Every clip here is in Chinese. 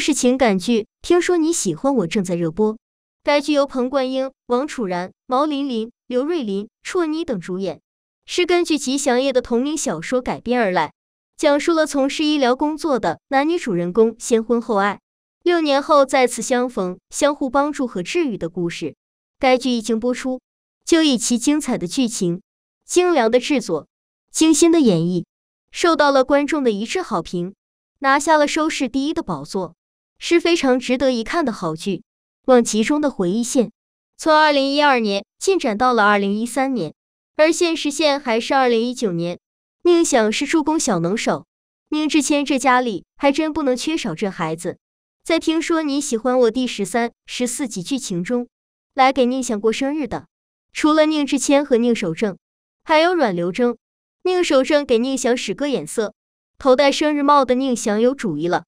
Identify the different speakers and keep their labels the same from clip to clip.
Speaker 1: 是情感剧，听说你喜欢我正在热播。该剧由彭冠英、王楚然、毛林林、刘瑞麟、啜妮等主演，是根据吉祥夜的同名小说改编而来，讲述了从事医疗工作的男女主人公先婚后爱，六年后再次相逢，相互帮助和治愈的故事。该剧一经播出，就以其精彩的剧情、精良的制作、精心的演绎，受到了观众的一致好评，拿下了收视第一的宝座。是非常值得一看的好剧。望其中的回忆线，从二零一二年进展到了二零一三年，而现实线还是二零一九年。宁想是助攻小能手，宁志谦这家里还真不能缺少这孩子。在听说你喜欢我第十三、十四集剧情中，来给宁想过生日的，除了宁志谦和宁守正，还有阮流筝。宁守正给宁想使个眼色，头戴生日帽的宁想有主意了。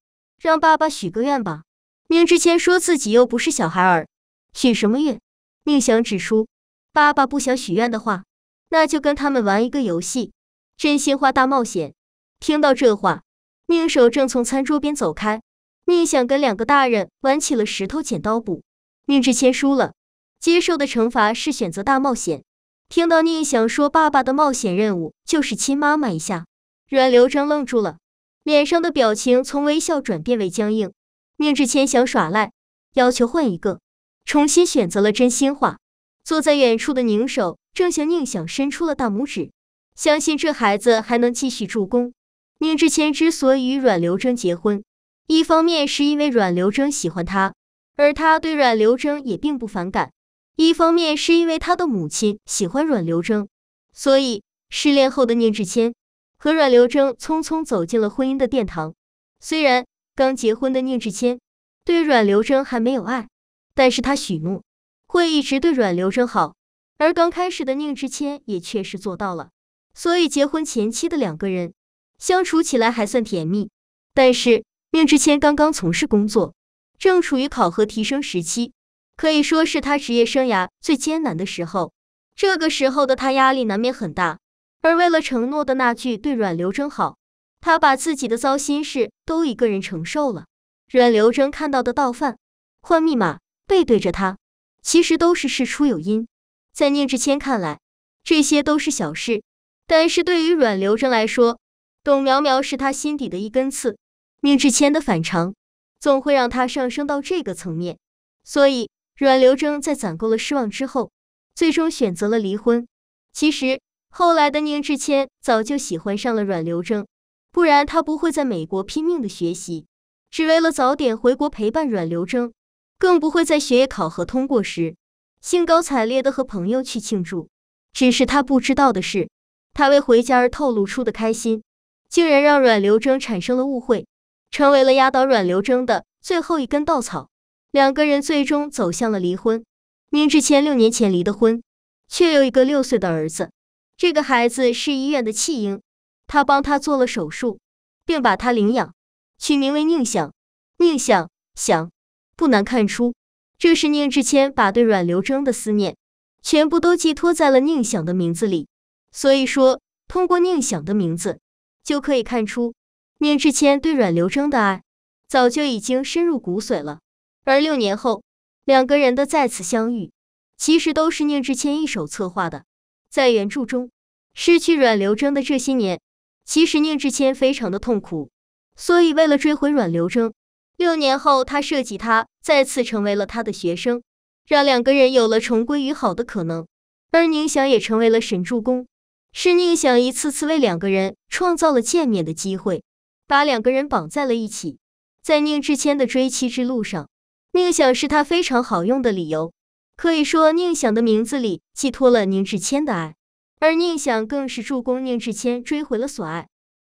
Speaker 1: 让爸爸许个愿吧。宁志谦说自己又不是小孩儿，许什么愿？宁想指出，爸爸不想许愿的话，那就跟他们玩一个游戏——真心话大冒险。听到这话，宁守正从餐桌边走开。宁想跟两个大人玩起了石头剪刀布。宁志谦输了，接受的惩罚是选择大冒险。听到宁想说爸爸的冒险任务就是亲妈妈一下，阮刘正愣住了。脸上的表情从微笑转变为僵硬。宁志谦想耍赖，要求换一个，重新选择了真心话。坐在远处的宁守正向宁想伸出了大拇指，相信这孩子还能继续助攻。宁志谦之所以与阮刘征结婚，一方面是因为阮刘征喜欢他，而他对阮刘征也并不反感；一方面是因为他的母亲喜欢阮刘征，所以失恋后的宁志谦。和阮刘征匆匆走进了婚姻的殿堂。虽然刚结婚的宁志谦对阮刘征还没有爱，但是他许诺会一直对阮刘征好。而刚开始的宁志谦也确实做到了，所以结婚前期的两个人相处起来还算甜蜜。但是宁志谦刚刚从事工作，正处于考核提升时期，可以说是他职业生涯最艰难的时候。这个时候的他压力难免很大。而为了承诺的那句对阮流筝好，他把自己的糟心事都一个人承受了。阮流筝看到的倒饭、换密码、背对着他，其实都是事出有因。在宁志谦看来，这些都是小事，但是对于阮流筝来说，董苗苗是他心底的一根刺。宁志谦的反常总会让他上升到这个层面，所以阮流筝在攒够了失望之后，最终选择了离婚。其实。后来的宁志谦早就喜欢上了阮流筝，不然他不会在美国拼命的学习，只为了早点回国陪伴阮流筝，更不会在学业考核通过时，兴高采烈的和朋友去庆祝。只是他不知道的是，他为回家而透露出的开心，竟然让阮流筝产生了误会，成为了压倒阮流筝的最后一根稻草。两个人最终走向了离婚。宁志谦六年前离的婚，却有一个六岁的儿子。这个孩子是医院的弃婴，他帮他做了手术，并把他领养，取名为宁想。宁想想，不难看出，这是宁志谦把对阮流筝的思念，全部都寄托在了宁想的名字里。所以说，通过宁想的名字，就可以看出宁志谦对阮流筝的爱，早就已经深入骨髓了。而六年后，两个人的再次相遇，其实都是宁志谦一手策划的。在原著中，失去阮流筝的这些年，其实宁志谦非常的痛苦。所以为了追回阮流筝，六年后他设计他再次成为了他的学生，让两个人有了重归于好的可能。而宁想也成为了沈助攻，是宁想一次次为两个人创造了见面的机会，把两个人绑在了一起。在宁志谦的追妻之路上，宁想是他非常好用的理由。可以说，宁想的名字里寄托了宁志谦的爱，而宁想更是助攻宁志谦追回了所爱。